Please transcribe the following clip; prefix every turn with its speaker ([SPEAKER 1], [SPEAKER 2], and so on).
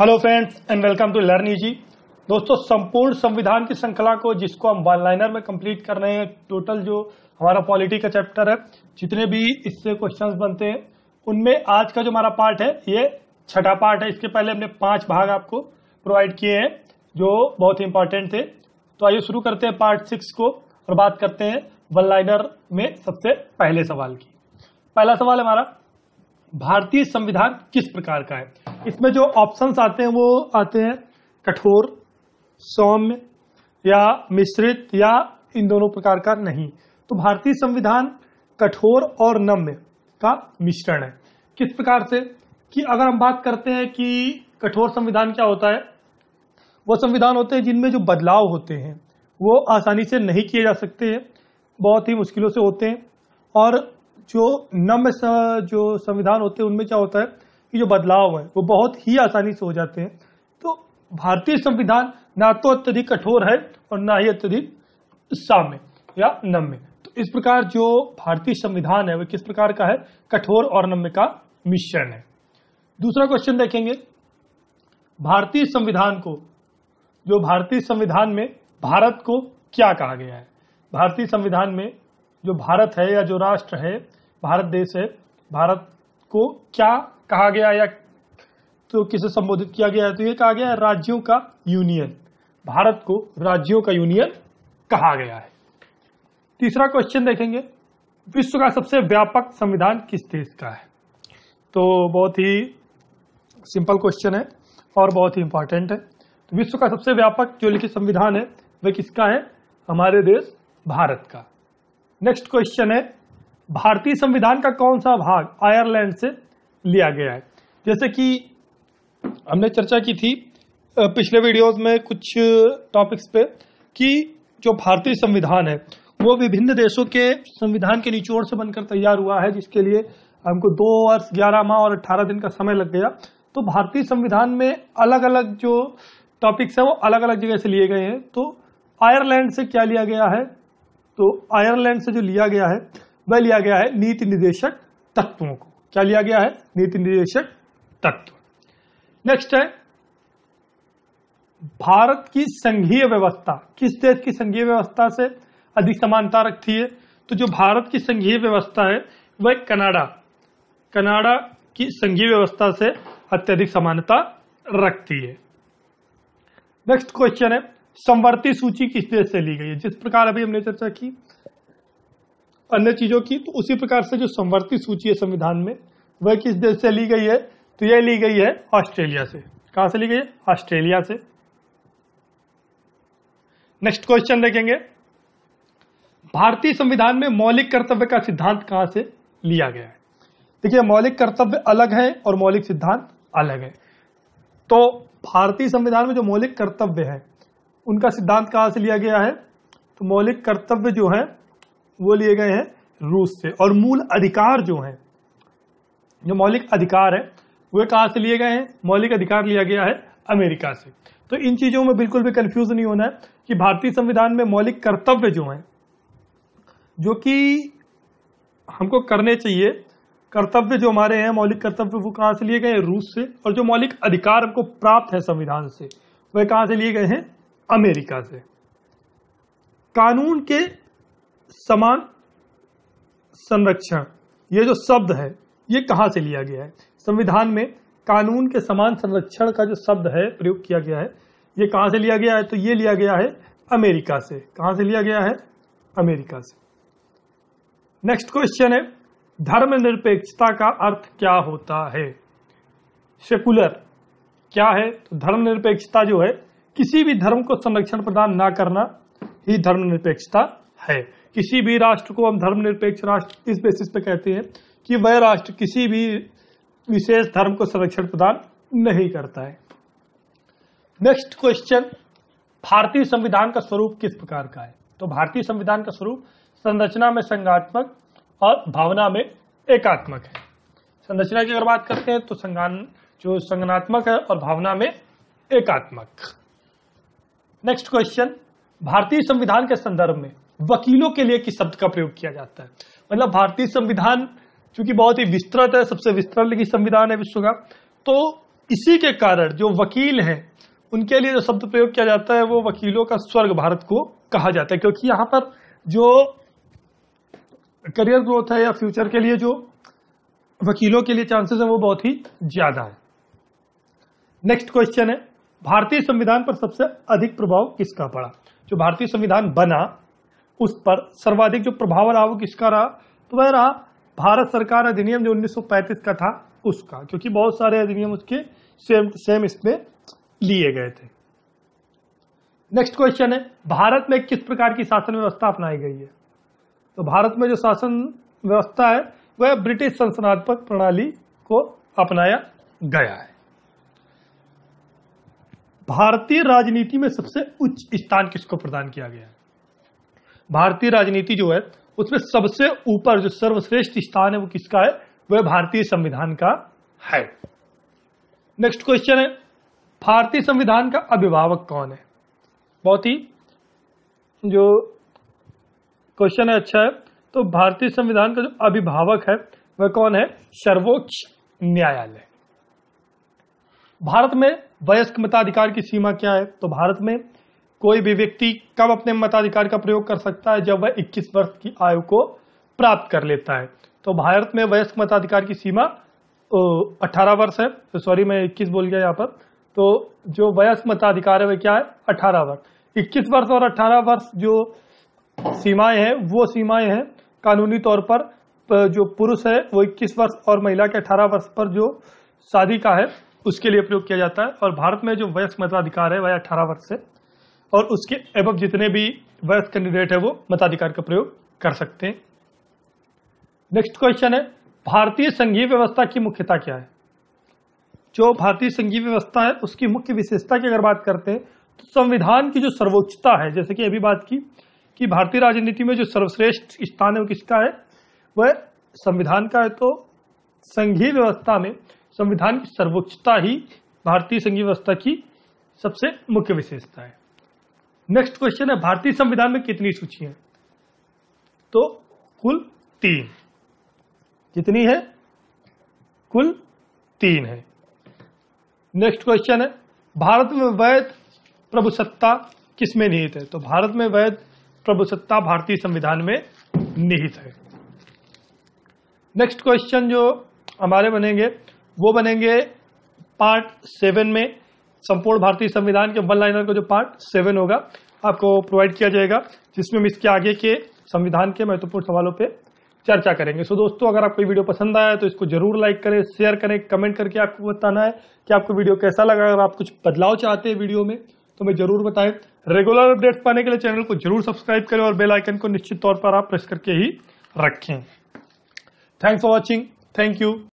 [SPEAKER 1] hello friends and welcome to learn easy दोस्तों संपूर्ण संविधान की श्रृंखला को जिसको हम वन लाइनर में कंप्लीट कर रहे हैं टोटल जो हमारा पॉलिटी का चैप्टर है जितने भी इससे क्वेश्चंस बनते हैं उनमें आज का जो हमारा पार्ट है ये छठा पार्ट है इसके पहले हमने पांच भाग आपको प्रोवाइड किए हैं जो बहुत ही इंपॉर्टेंट थे तो आइए शुरू करते हैं पार्ट सिक्स को और बात करते हैं वन लाइनर में सबसे पहले सवाल की पहला सवाल हमारा भारतीय संविधान किस प्रकार का है इसमें जो ऑप्शंस आते हैं वो आते हैं कठोर सौम्य या मिश्रित या इन दोनों प्रकार का नहीं तो भारतीय संविधान कठोर और नम्य का मिश्रण है किस प्रकार से कि अगर हम बात करते हैं कि कठोर संविधान क्या होता है वो संविधान होते हैं जिनमें जो बदलाव होते हैं वो आसानी से नहीं किए जा सकते हैं बहुत ही मुश्किलों से होते हैं और जो नम जो संविधान होते हैं उनमें क्या होता है कि जो बदलाव है वो बहुत ही आसानी से हो जाते हैं तो भारतीय संविधान ना तो अत्यधिक कठोर है और ना ही अत्यधिक साम्य या नम्य तो इस प्रकार जो भारतीय संविधान है वह किस प्रकार का है कठोर और नम्य का मिश्रण है दूसरा क्वेश्चन देखेंगे भारतीय संविधान को जो भारतीय संविधान में भारत को क्या कहा गया है भारतीय संविधान में जो भारत है या जो राष्ट्र है भारत देश है भारत को क्या कहा गया या तो किसे संबोधित किया गया है तो ये कहा गया है राज्यों का यूनियन भारत को राज्यों का यूनियन कहा गया है तीसरा क्वेश्चन देखेंगे विश्व का सबसे व्यापक संविधान किस देश का है तो बहुत ही सिंपल क्वेश्चन है और बहुत ही इंपॉर्टेंट है तो विश्व का सबसे व्यापक जो लिखित संविधान है वह किसका है हमारे देश भारत का नेक्स्ट क्वेश्चन है भारतीय संविधान का कौन सा भाग आयरलैंड से लिया गया है जैसे कि हमने चर्चा की थी पिछले वीडियोस में कुछ टॉपिक्स पे कि जो भारतीय संविधान है वो विभिन्न देशों के संविधान के निचोड़ से बनकर तैयार हुआ है जिसके लिए हमको दो वर्ष ग्यारह माह और अट्ठारह दिन का समय लग गया तो भारतीय संविधान में अलग अलग जो टॉपिक्स है वो अलग अलग जगह से लिए गए हैं तो आयरलैंड से क्या लिया गया है तो आयरलैंड से जो लिया गया है वह लिया गया है नीति निदेशक तत्वों को क्या लिया गया है नीति निदेशक तत्व नेक्स्ट है भारत की संघीय व्यवस्था किस देश की संघीय व्यवस्था से अधिक समानता रखती है तो जो भारत की संघीय व्यवस्था है वह कनाडा कनाडा की संघीय व्यवस्था से अत्यधिक समानता रखती है नेक्स्ट क्वेश्चन है संवर्ती सूची किस देश से ली गई है जिस प्रकार अभी हमने चर्चा की अन्य चीजों की तो उसी प्रकार से जो संवर्ती सूची है संविधान में वह किस देश से ली गई है तो यह ली गई है ऑस्ट्रेलिया से कहां से ली गई है ऑस्ट्रेलिया से नेक्स्ट क्वेश्चन देखेंगे भारतीय संविधान में मौलिक कर्तव्य का सिद्धांत कहां से लिया गया है देखिए मौलिक कर्तव्य अलग है और मौलिक सिद्धांत अलग है तो भारतीय संविधान में जो मौलिक कर्तव्य है उनका सिद्धांत कहां से लिया गया है तो मौलिक कर्तव्य जो है वो लिए गए हैं रूस से और मूल अधिकार जो हैं जो मौलिक अधिकार है वे कहाँ से लिए गए हैं मौलिक अधिकार लिया गया है अमेरिका से तो इन चीजों में बिल्कुल भी कंफ्यूज नहीं होना है कि भारतीय संविधान में मौलिक कर्तव्य जो हैं जो कि हमको करने चाहिए कर्तव्य जो हमारे हैं मौलिक कर्तव्य वो कहाँ से लिए गए हैं रूस से और जो मौलिक अधिकार हमको प्राप्त है संविधान से वह कहाँ से लिए गए हैं अमेरिका से कानून के समान संरक्षण ये जो शब्द है ये कहाँ से लिया गया है संविधान में कानून के समान संरक्षण का जो शब्द है प्रयोग किया गया है ये कहाँ से लिया गया है तो ये लिया गया है अमेरिका से कहाँ से लिया गया है अमेरिका से नेक्स्ट क्वेश्चन है धर्मनिरपेक्षता का अर्थ क्या होता है सेकुलर क्या है तो धर्मनिरपेक्षता जो है किसी भी धर्म को संरक्षण प्रदान ना करना ही धर्मनिरपेक्षता है किसी भी राष्ट्र को हम धर्मनिरपेक्ष राष्ट्र इस बेसिस पे कहते हैं कि वह राष्ट्र किसी भी विशेष धर्म को संरक्षण प्रदान नहीं करता है नेक्स्ट क्वेश्चन भारतीय संविधान का स्वरूप किस प्रकार का है तो भारतीय संविधान का स्वरूप संरचना में संगात्मक और भावना में एकात्मक है संरचना की अगर बात करते हैं तो संगान जो संगनात्मक है और भावना में एकात्मक नेक्स्ट क्वेश्चन भारतीय संविधान के संदर्भ में वकीलों के लिए किस शब्द का प्रयोग किया जाता है मतलब भारतीय संविधान चूंकि बहुत ही विस्तृत है सबसे विस्तृत लिखित संविधान है विश्व का तो इसी के कारण जो वकील हैं उनके लिए जो शब्द प्रयोग किया जाता है वो वकीलों का स्वर्ग भारत को कहा जाता है क्योंकि यहाँ पर जो करियर ग्रोथ है या फ्यूचर के लिए जो वकीलों के लिए चांसेस है वो बहुत ही ज्यादा है नेक्स्ट क्वेश्चन है भारतीय संविधान पर सबसे अधिक प्रभाव किसका पड़ा जो भारतीय संविधान बना उस पर सर्वाधिक जो प्रभाव रहा वो किसका रहा तो वह रहा भारत सरकार अधिनियम जो 1935 का था उसका क्योंकि बहुत सारे अधिनियम उसके सेम सेम इसमें लिए गए थे नेक्स्ट क्वेश्चन है भारत में किस प्रकार की शासन व्यवस्था अपनाई गई है तो भारत में जो शासन व्यवस्था है वह ब्रिटिश संसदात्मक प्रणाली को अपनाया गया है भारतीय राजनीति में सबसे उच्च स्थान किसको प्रदान किया गया है भारतीय राजनीति जो है उसमें सबसे ऊपर जो सर्वश्रेष्ठ स्थान है वो किसका है वह भारतीय संविधान का है नेक्स्ट क्वेश्चन है भारतीय संविधान का अभिभावक कौन है बहुत ही जो क्वेश्चन है अच्छा है तो भारतीय संविधान का जो अभिभावक है वह कौन है सर्वोच्च न्यायालय भारत में वयस्क मताधिकार की सीमा क्या है तो भारत में कोई भी व्यक्ति कब अपने मताधिकार का प्रयोग कर सकता है जब वह 21 वर्ष की आयु को प्राप्त कर लेता है तो भारत में वयस्क मताधिकार की सीमा 18 वर्ष है तो सॉरी मैं 21 बोल गया यहाँ पर तो जो वयस्क मताधिकार है वह क्या है 18 वर्ष 21 वर्ष और 18 वर्ष जो सीमाएं हैं वो सीमाएं हैं कानूनी तौर पर जो पुरुष है वो 21 वर्ष और महिला के 18 वर्ष पर जो शादी का है उसके लिए प्रयोग किया जाता है और भारत में जो वयस्क मताधिकार है वह 18 वर्ष से और उसके एबव जितने भी वर्थ कैंडिडेट है वो मताधिकार का प्रयोग कर सकते हैं नेक्स्ट क्वेश्चन है भारतीय संघीय व्यवस्था की मुख्यता क्या है जो भारतीय संघीय व्यवस्था है उसकी मुख्य विशेषता की अगर बात करते हैं तो संविधान की जो सर्वोच्चता है जैसे कि अभी बात की कि भारतीय राजनीति में जो सर्वश्रेष्ठ स्थान है वो किसका है वह संविधान का है तो संघीय व्यवस्था में संविधान की सर्वोच्चता ही भारतीय संघीय व्यवस्था की सबसे मुख्य विशेषता है नेक्स्ट क्वेश्चन है भारतीय संविधान में कितनी सूची है तो कुल तीन कितनी है कुल तीन है नेक्स्ट क्वेश्चन है भारत में वैध प्रभुसत्ता किसमें निहित है तो भारत में वैध प्रभुसत्ता भारतीय संविधान में निहित है नेक्स्ट क्वेश्चन जो हमारे बनेंगे वो बनेंगे पार्ट सेवन में संपूर्ण भारतीय संविधान के वन लाइनर का जो पार्ट सेवन होगा आपको प्रोवाइड किया जाएगा जिसमें हम इसके आगे के संविधान के महत्वपूर्ण सवालों पर चर्चा करेंगे सो दोस्तों अगर आपको वीडियो पसंद आया तो इसको जरूर लाइक करें शेयर करें कमेंट करके आपको बताना है कि आपको वीडियो कैसा लगा अगर आप कुछ बदलाव चाहते हैं वीडियो में तो हमें जरूर बताएं रेगुलर अपडेट्स पाने के लिए चैनल को जरूर सब्सक्राइब करें और बेल आइकन को निश्चित तौर पर आप प्रेस करके ही रखें thanks for watching thank you